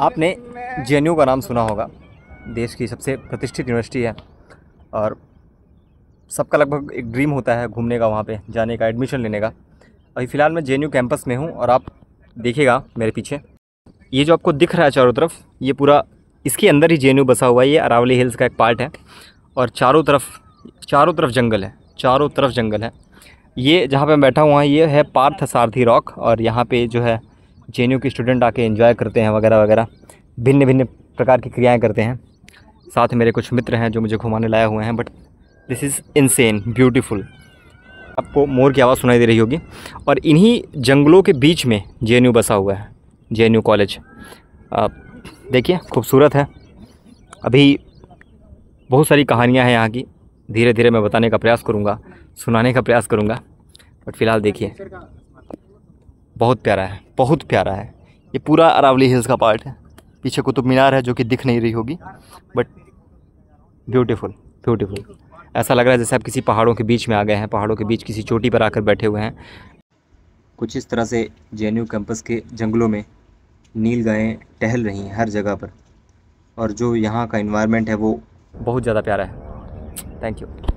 आपने जे का नाम सुना होगा देश की सबसे प्रतिष्ठित यूनिवर्सिटी है और सबका लगभग एक ड्रीम होता है घूमने का वहाँ पे जाने का एडमिशन लेने का अभी फ़िलहाल मैं जे कैंपस में हूँ और आप देखिएगा मेरे पीछे ये जो आपको दिख रहा है चारों तरफ ये पूरा इसके अंदर ही जे बसा हुआ है ये अरावली हिल्स का एक पार्ट है और चारों तरफ चारों तरफ जंगल है चारों तरफ जंगल है ये जहाँ पे मैं बैठा हुआ है ये है पार्थ सारथी रॉक और यहाँ पे जो है जे के स्टूडेंट आके इन्जॉय करते हैं वगैरह वगैरह भिन्न भिन्न प्रकार की क्रियाएँ करते हैं साथ मेरे कुछ मित्र हैं जो मुझे घुमाने लाए हुए हैं but this is insane beautiful आपको मोर की आवाज़ सुनाई दे रही होगी और इन्हीं जंगलों के बीच में जे बसा हुआ है जे कॉलेज देखिए खूबसूरत है अभी बहुत सारी कहानियाँ हैं यहाँ की धीरे धीरे मैं बताने का प्रयास करूँगा सुनाने का प्रयास करूँगा बट फ़िलहाल देखिए बहुत प्यारा है बहुत प्यारा है ये पूरा अरावली हिल्स का पार्ट है पीछे कुतुब मीनार है जो कि दिख नहीं रही होगी बट ब्यूटीफुल ब्यूटीफुल ऐसा लग रहा है जैसे आप किसी पहाड़ों के बीच में आ गए हैं पहाड़ों के बीच किसी चोटी पर आकर बैठे हुए हैं कुछ इस तरह से जे कैंपस के जंगलों में नील गायें टहल रही हैं हर जगह पर और जो यहाँ का इन्वायरमेंट है वो बहुत ज़्यादा प्यारा है थैंक यू